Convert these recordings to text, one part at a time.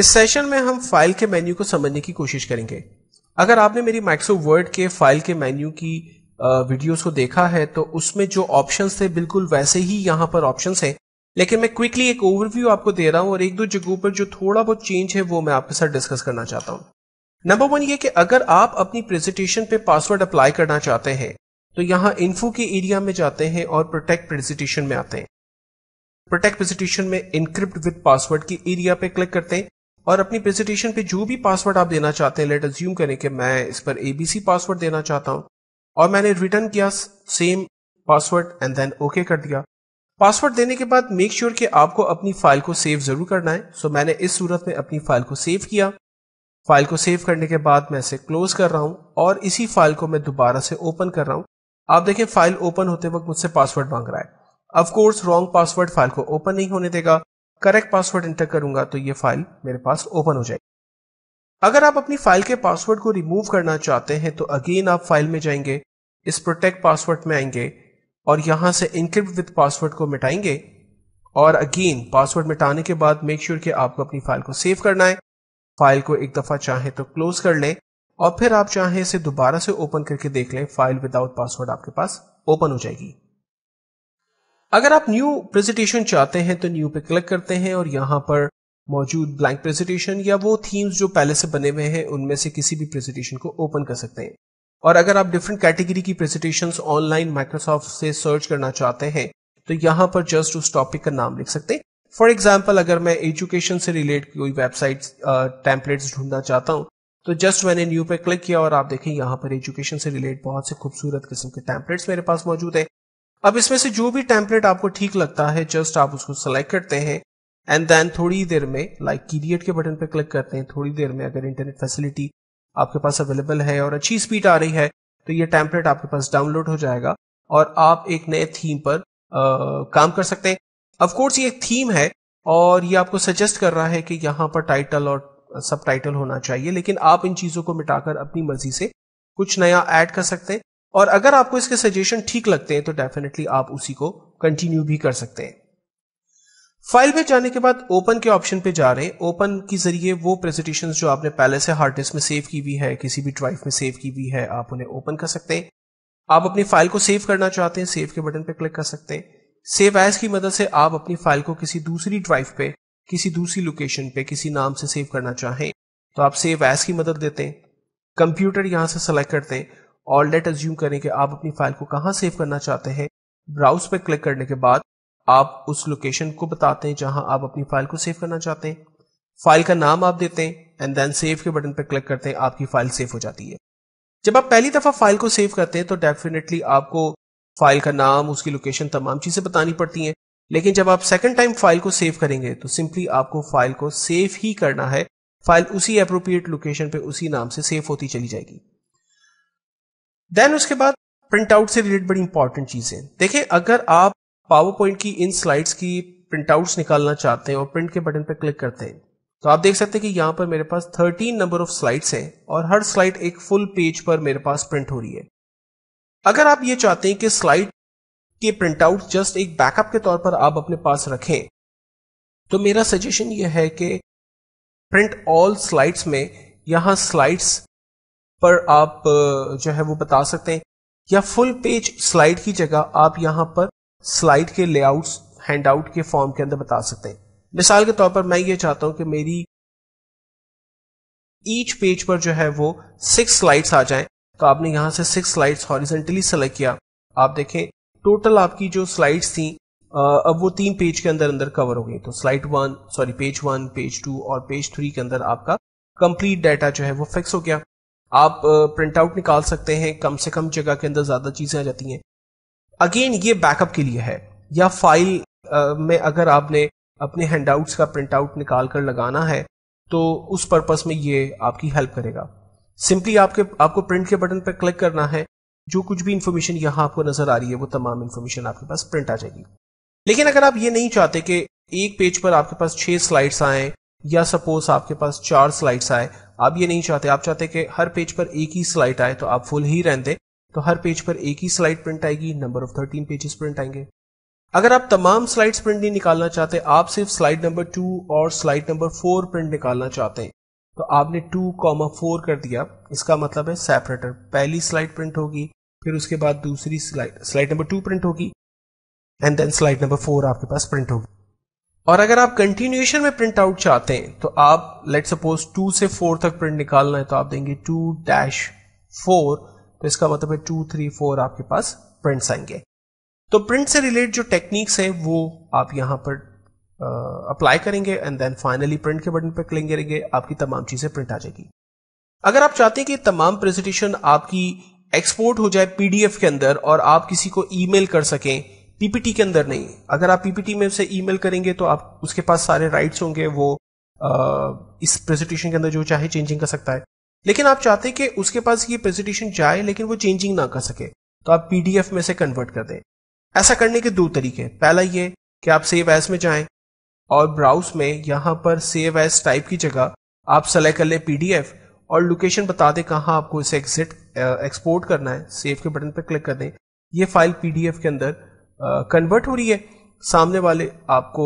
इस सेशन में हम फाइल के मेन्यू को समझने की कोशिश करेंगे अगर आपने मेरी माइक्रोसॉफ्ट वर्ड के फाइल के मेन्यू की वीडियोस को देखा है तो उसमें जो ऑप्शंस थे बिल्कुल वैसे ही यहाँ पर ऑप्शंस हैं लेकिन मैं क्विकली एक ओवरव्यू आपको दे रहा हूँ और एक दो जगहों पर जो थोड़ा बहुत चेंज है वो मैं आपके साथ डिस्कस करना चाहता हूँ नंबर वन ये कि अगर आप अपनी प्रेजेंटेशन पे पासवर्ड अप्लाई करना चाहते हैं तो यहाँ इन्फो के एरिया में जाते हैं और प्रोटेक्ट प्रेजेंटेशन में आते हैं प्रोटेक्ट प्रेजेंटेशन में इनक्रिप्ट विद पासवर्ड की एरिया पे क्लिक करते हैं और अपनी प्रेजेंटेशन पे जो भी पासवर्ड आप देना चाहते हैं लेट अज्यूम करें कि मैं इस पर एबीसी पासवर्ड देना चाहता हूं और मैंने रिटर्न किया same password and then okay कर दिया पासवर्ड देने के बाद मेक श्योर sure कि आपको अपनी फाइल को सेव जरूर करना है सो so, मैंने इस सूरत में अपनी फाइल को सेव किया फाइल को सेव करने के बाद मैं इसे क्लोज कर रहा हूँ और इसी फाइल को मैं दोबारा से ओपन कर रहा हूँ आप देखें फाइल ओपन होते वक्त मुझसे पासवर्ड मांग रहा है अफकोर्स रॉन्ग पासवर्ड फाइल को ओपन नहीं होने देगा करेक्ट पासवर्ड इंटर करूंगा तो ये फाइल मेरे पास ओपन हो जाएगी अगर आप अपनी फाइल के पासवर्ड को रिमूव करना चाहते हैं तो अगेन आप फाइल में जाएंगे इस प्रोटेक्ट पासवर्ड में आएंगे और यहां से इंक्रिप्ट विद पासवर्ड को मिटाएंगे और अगेन पासवर्ड मिटाने के बाद मेक श्योर sure कि आपको अपनी फाइल को सेव करना है फाइल को एक दफा चाहे तो क्लोज कर लें और फिर आप चाहें इसे दोबारा से ओपन करके देख लें फाइल विदाउट पासवर्ड आपके पास ओपन हो जाएगी अगर आप न्यू प्रेजेंटेशन चाहते हैं तो न्यू पे क्लिक करते हैं और यहां पर मौजूद ब्लैंक प्रेजेंटेशन या वो थीम्स जो पहले से बने हुए हैं उनमें से किसी भी प्रेजेंटेशन को ओपन कर सकते हैं और अगर आप डिफरेंट कैटेगरी की प्रेजेंटेशन ऑनलाइन माइक्रोसॉफ्ट से सर्च करना चाहते हैं तो यहां पर जस्ट उस टॉपिक का नाम लिख सकते हैं फॉर एग्जाम्पल अगर मैं एजुकेशन से रिलेट कोई वेबसाइट टेम्पलेट्स ढूंढना चाहता हूँ तो जस्ट मैंने न्यू पे क्लिक किया और आप देखें यहाँ पर एजुकेशन से रिलेट बहुत से खूबसूरत किस्म के टैंपलेट्स मेरे पास मौजूद है अब इसमें से जो भी टेम्पलेट आपको ठीक लगता है जस्ट आप उसको सेलेक्ट करते हैं एंड देन थोड़ी देर में लाइक like क्रिएट के बटन पर क्लिक करते हैं थोड़ी देर में अगर इंटरनेट फैसिलिटी आपके पास अवेलेबल है और अच्छी स्पीड आ रही है तो ये टेम्पलेट आपके पास डाउनलोड हो जाएगा और आप एक नए थीम पर आ, काम कर सकते हैं अफकोर्स ये एक थीम है और ये आपको सजेस्ट कर रहा है कि यहाँ पर टाइटल और सब टाइटल होना चाहिए लेकिन आप इन चीज़ों को मिटाकर अपनी मर्जी से कुछ नया ऐड कर सकते हैं और अगर आपको इसके सजेशन ठीक लगते हैं तो डेफिनेटली आप उसी को कंटिन्यू भी कर सकते हैं फाइल पे जाने के बाद ओपन के ऑप्शन पे जा रहे हैं ओपन के जरिए वो प्रेजेंटेशन जो आपने पहले से हार्ड डिस्क में सेव की हुई है किसी भी ड्राइव में सेव की हुई है आप उन्हें ओपन कर सकते हैं आप अपनी फाइल को सेव करना चाहते हैं सेव के बटन पर क्लिक कर सकते हैं सेव एज की मदद से आप अपनी फाइल को किसी दूसरी ड्राइव पे किसी दूसरी लोकेशन पे किसी नाम से सेव करना चाहें तो आप सेव एज की मदद देते हैं कंप्यूटर यहां से सेलेक्ट करते हैं और लेट अज्यूम करें कि आप अपनी फाइल को कहाँ सेव करना चाहते हैं ब्राउज पर क्लिक करने के बाद आप उस लोकेशन को बताते हैं जहां आप अपनी फाइल को सेव करना चाहते हैं फाइल का नाम आप देते हैं एंड देन सेव के बटन पर क्लिक करते हैं आपकी फाइल सेव हो जाती है जब आप पहली दफा फाइल को सेव करते हैं तो डेफिनेटली आपको फाइल का नाम उसकी लोकेशन तमाम चीजें बतानी पड़ती हैं लेकिन जब आप सेकंड टाइम फाइल को सेव करेंगे तो सिंपली आपको फाइल को सेव ही करना है फाइल उसी अप्रोप्रिएट लोकेशन पे उसी नाम से सेव होती चली जाएगी देन उसके बाद प्रिंट आउट से रिलेटेड बड़ी इंपॉर्टेंट चीजें देखिए अगर आप पावर पॉइंट की इन स्लाइड्स की प्रिंट आउट्स निकालना चाहते हैं और प्रिंट के बटन पर क्लिक करते हैं तो आप देख सकते हैं कि यहां पर मेरे पास 13 नंबर ऑफ स्लाइड्स हैं और हर स्लाइड एक फुल पेज पर मेरे पास प्रिंट हो रही है अगर आप ये चाहते हैं कि स्लाइड के प्रिंट आउट जस्ट एक बैकअप के तौर पर आप अपने पास रखें तो मेरा सजेशन यह है कि प्रिंट ऑल स्लाइड्स में यहां स्लाइड्स पर आप जो है वो बता सकते हैं या फुल पेज स्लाइड की जगह आप यहाँ पर स्लाइड के लेआउट्स हैंडआउट के फॉर्म के अंदर बता सकते हैं मिसाल के तौर पर मैं ये चाहता हूँ कि मेरी ईच पेज पर जो है वो सिक्स स्लाइड्स आ जाएं तो आपने यहाँ से सिक्स स्लाइड्स हॉरिजेंटली सेलेक्ट किया आप देखें टोटल आपकी जो स्लाइड्स थी अब वो तीन पेज के अंदर अंदर कवर हो गई तो slide one sorry page one page two और पेज थ्री के अंदर आपका कंप्लीट डाटा जो है वो फिक्स हो गया आप प्रिंट आउट निकाल सकते हैं कम से कम जगह के अंदर ज़्यादा चीज़ें आ जाती हैं अगेन ये बैकअप के लिए है या फाइल में अगर आपने अपने हैंडआउट्स का प्रिंट आउट निकाल कर लगाना है तो उस पर्पस में ये आपकी हेल्प करेगा सिंपली आपके आपको प्रिंट के बटन पर क्लिक करना है जो कुछ भी इंफॉर्मेशन यहां आपको नजर आ रही है वो तमाम इन्फॉर्मेशन आपके पास प्रिंट आ जाएगी लेकिन अगर आप ये नहीं चाहते कि एक पेज पर आपके पास छह स्लाइड्स आए या सपोज आपके पास चार स्लाइड्स आए आप ये नहीं चाहते आप चाहते कि हर पेज पर एक ही स्लाइड आए तो आप फुल ही रहने तो हर पेज पर एक ही स्लाइड प्रिंट आएगी number of thirteen pages print आएंगे अगर आप तमाम स्लाइड्स प्रिंट नहीं निकालना चाहते आप सिर्फ स्लाइड नंबर टू और स्लाइड नंबर फोर प्रिंट निकालना चाहते हैं तो आपने टू कॉमा फोर कर दिया इसका मतलब है सेपरेटर पहली स्लाइड प्रिंट होगी फिर उसके बाद दूसरी slide slide number two print होगी and then slide number four आपके पास प्रिंट होगी और अगर आप कंटिन्यूएशन में प्रिंट आउट चाहते हैं तो आप लेट सपोज टू से फोर तक प्रिंट निकालना है तो आप देंगे टू डैश फोर तो इसका मतलब है टू थ्री फोर आपके पास प्रिंट्स आएंगे तो प्रिंट से रिलेटेड जो टेक्निक्स है वो आप यहां पर अप्लाई करेंगे एंड देन फाइनली प्रिंट के बटन पर क्लिक करेंगे आपकी तमाम चीज़ें प्रिंट आ जाएगी अगर आप चाहते हैं कि तमाम प्रेजेंटेशन आपकी एक्सपोर्ट हो जाए पीडीएफ के अंदर और आप किसी को ईमेल कर सकें पीपीटी के अंदर नहीं अगर आप पीपीटी में उसे ईमेल करेंगे तो आप उसके पास सारे राइट्स होंगे वो आ, इस प्रेजेंटेशन के अंदर जो चाहे चेंजिंग कर सकता है लेकिन आप चाहते कि उसके पास ये प्रेजेंटेशन जाए लेकिन वो चेंजिंग ना कर सके तो आप पीडीएफ में से कन्वर्ट कर दें ऐसा करने के दो तरीके पहला ये कि आप सेव एस में जाएं और ब्राउज में यहाँ पर सेव एस टाइप की जगह आप सेलेक्ट कर लें पीडीएफ और लोकेशन बता दें कहाँ आपको इसे एग्जिट एक्सपोर्ट करना है सेव के बटन पर क्लिक कर दें ये फाइल पीडीएफ के अंदर कन्वर्ट हो रही है सामने वाले आपको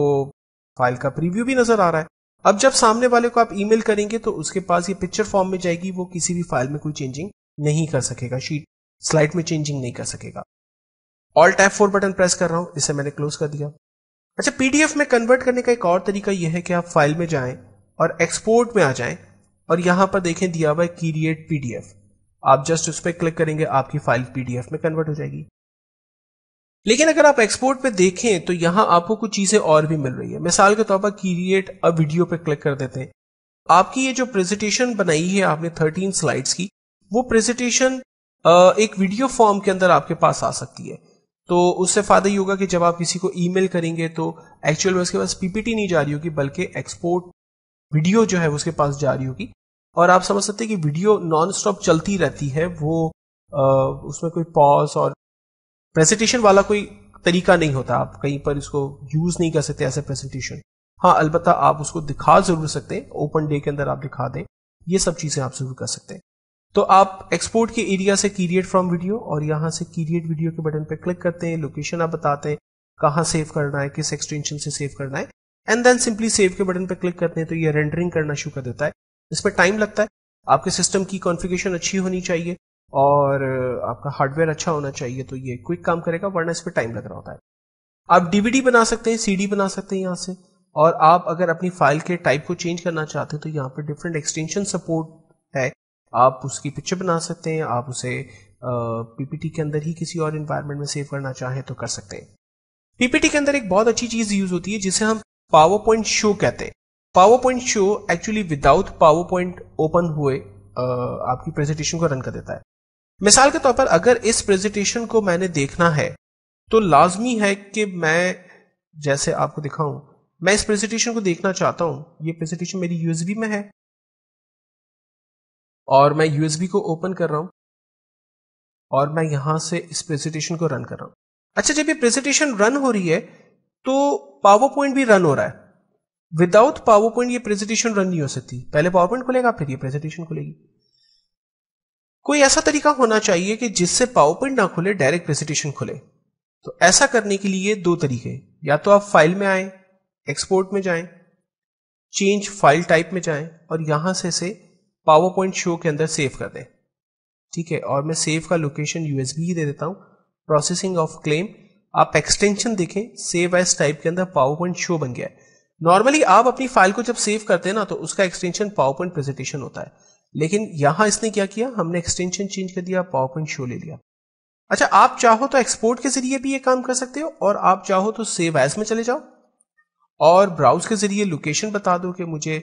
फाइल का प्रीव्यू भी नजर आ रहा है अब जब सामने वाले को आप ईमेल करेंगे तो उसके पास ये पिक्चर फॉर्म में जाएगी वो किसी भी फाइल में कोई चेंजिंग नहीं कर सकेगा शीट स्लाइड में चेंजिंग नहीं कर सकेगा all tap four button press कर रहा हूं इसे मैंने क्लोज कर दिया अच्छा पीडीएफ में कन्वर्ट करने का एक और तरीका यह है कि आप फाइल में जाएं और एक्सपोर्ट में आ जाएं और यहां पर देखें दिया हुआ है क्रिएट पीडीएफ आप जस्ट उस पर क्लिक करेंगे आपकी फाइल पीडीएफ में कन्वर्ट हो जाएगी लेकिन अगर आप एक्सपोर्ट पे देखें तो यहां आपको कुछ चीजें और भी मिल रही है मिसाल के तौर पर क्रिएट अ वीडियो पे क्लिक कर देते हैं आपकी ये जो प्रेजेंटेशन बनाई है आपने थर्टीन स्लाइड्स की वो प्रेजेंटेशन एक वीडियो फॉर्म के अंदर आपके पास आ सकती है तो उससे फायदा ही होगा कि जब आप किसी को ईमेल करेंगे तो एक्चुअल में उसके पास पीपीटी नहीं जा रही होगी बल्कि एक्सपोर्ट वीडियो जो है उसके पास जा रही होगी और आप समझ सकते हैं कि वीडियो नॉन स्टॉप चलती रहती है वो आ, उसमें कोई पॉज और प्रेजेंटेशन वाला कोई तरीका नहीं होता आप कहीं पर इसको यूज नहीं कर सकते ऐसे प्रेजेंटेशन हाँ अलबत् आप उसको दिखा जरूर सकते हैं ओपन डे के अंदर आप दिखा दें ये सब चीजें आप जरूर कर सकते हैं तो आप एक्सपोर्ट के एरिया से क्रिएट फ्रॉम वीडियो और यहां से क्रिएट वीडियो के बटन पर क्लिक करते हैं लोकेशन आप बताते हैं कहाँ सेव करना है किस एक्सटेंशन से सेव करना है एंड देन सिंपली सेव के बटन पर क्लिक करते हैं तो ये रेंडरिंग करना शुरू कर देता है इसमें टाइम लगता है आपके सिस्टम की कॉन्फ़िगरेशन अच्छी होनी चाहिए और आपका हार्डवेयर अच्छा होना चाहिए तो ये क्विक काम करेगा वरना इस पर टाइम लग रहा होता है आप डीवीडी बना सकते हैं सीडी बना सकते हैं यहाँ से और आप अगर अपनी फाइल के टाइप को चेंज करना चाहते हैं तो यहाँ पर डिफरेंट एक्सटेंशन सपोर्ट है आप उसकी पिक्चर बना सकते हैं आप उसे पीपीटी के अंदर ही किसी और इन्वायरमेंट में सेव करना चाहें तो कर सकते हैं पीपीटी के अंदर एक बहुत अच्छी चीज यूज होती है जिसे हम पावर पॉइंट शो कहते हैं power point show actually without power point open हुए आपकी प्रेजेंटेशन को रन कर देता है मिसाल के तौर पर अगर इस प्रेजेंटेशन को मैंने देखना है तो लाजमी है कि मैं जैसे आपको दिखाऊं मैं इस प्रेजेंटेशन को देखना चाहता हूं ये प्रेजेंटेशन मेरी यूएसबी में है और मैं यूएसबी को ओपन कर रहा हूं और मैं यहां से इस प्रेजेंटेशन को रन कर रहा हूं अच्छा जब ये प्रेजेंटेशन रन हो रही है तो पावर पॉइंट भी रन हो रहा है विदाउट पावर पॉइंट ये प्रेजेंटेशन रन नहीं हो सकती पहले पावर पॉइंट खुलेगा फिर ये प्रेजेंटेशन खुलेगी कोई ऐसा तरीका होना चाहिए कि जिससे पावरपॉइंट ना खुले डायरेक्ट प्रेजेंटेशन खुले तो ऐसा करने के लिए दो तरीके या तो आप फाइल में आए एक्सपोर्ट में जाएं, चेंज फाइल टाइप में जाएं और यहां से इसे पावर पॉइंट शो के अंदर सेव कर दें ठीक है और मैं सेव का लोकेशन यूएसबी दे देता हूं प्रोसेसिंग ऑफ क्लेम आप एक्सटेंशन देखें सेव एस टाइप के अंदर पावर पॉइंट शो बन गया है नॉर्मली आप अपनी फाइल को जब सेव करते हैं ना तो उसका एक्सटेंशन पावर पॉइंट प्रेजेंटेशन होता है लेकिन यहां इसने क्या किया हमने एक्सटेंशन चेंज कर दिया पावर पॉइंट शो ले लिया अच्छा आप चाहो तो एक्सपोर्ट के जरिए भी ये काम कर सकते हो और आप चाहो तो सेव एज में चले जाओ और ब्राउज के जरिए लोकेशन बता दो कि मुझे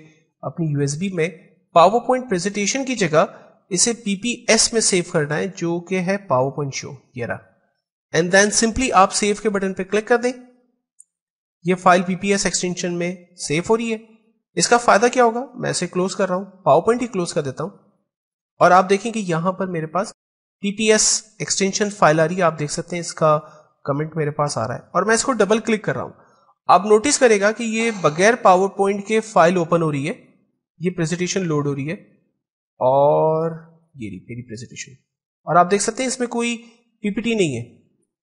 अपनी यूएसबी में पावर पॉइंट प्रेजेंटेशन की जगह इसे पीपीएस में सेव करना है जो कि है पावर पॉइंट शो ये रहा एंड देन सिंपली आप सेव के बटन पर क्लिक कर दें यह फाइल पीपीएस एक्सटेंशन में सेव हो रही है इसका फायदा क्या होगा मैं इसे क्लोज कर रहा हूं पावर पॉइंट ही क्लोज कर देता हूं और आप देखें कि यहां पर मेरे पास टीपीएस एक्सटेंशन फाइल आ रही है आप देख सकते हैं इसका कमेंट मेरे पास आ रहा है और मैं इसको डबल क्लिक कर रहा हूं आप नोटिस करेगा कि ये बगैर पावर पॉइंट के फाइल ओपन हो रही है ये प्रेजेंटेशन लोड हो रही है और ये रही मेरी प्रेजेंटेशन और आप देख सकते हैं इसमें कोई पीपीटी नहीं है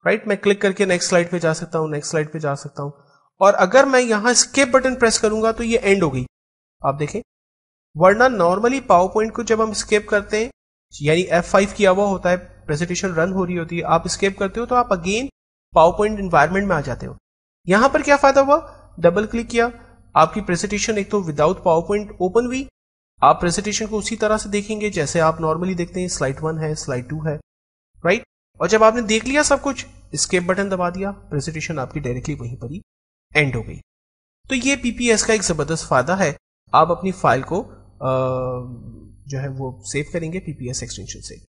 राइट मैं क्लिक करके नेक्स्ट स्लाइड पे जा सकता हूँ नेक्स्ट स्लाइड पे जा सकता हूँ और अगर मैं यहां स्केप बटन प्रेस करूंगा तो ये एंड हो गई आप देखें वरना नॉर्मली पावर पॉइंट को जब हम स्केप करते हैं यानी F5 किया हुआ होता है प्रेजेंटेशन रन हो रही होती है आप स्केप करते हो तो आप अगेन पावर पॉइंट इन्वायरमेंट में आ जाते हो यहां पर क्या फायदा हुआ डबल क्लिक किया आपकी प्रेजेंटेशन एक तो विदाउट पावर पॉइंट ओपन हुई आप प्रेजेंटेशन को उसी तरह से देखेंगे जैसे आप नॉर्मली देखते हैं स्लाइड वन है स्लाइड टू है राइट और जब आपने देख लिया सब कुछ स्केप बटन दबा दिया प्रेजेंटेशन आपकी डायरेक्टली वहीं पर ही एंड हो गई तो ये पीपीएस का एक ज़बरदस्त फ़ायदा है आप अपनी फाइल को आ, जो है वो सेव करेंगे पीपीएस एक्सटेंशन से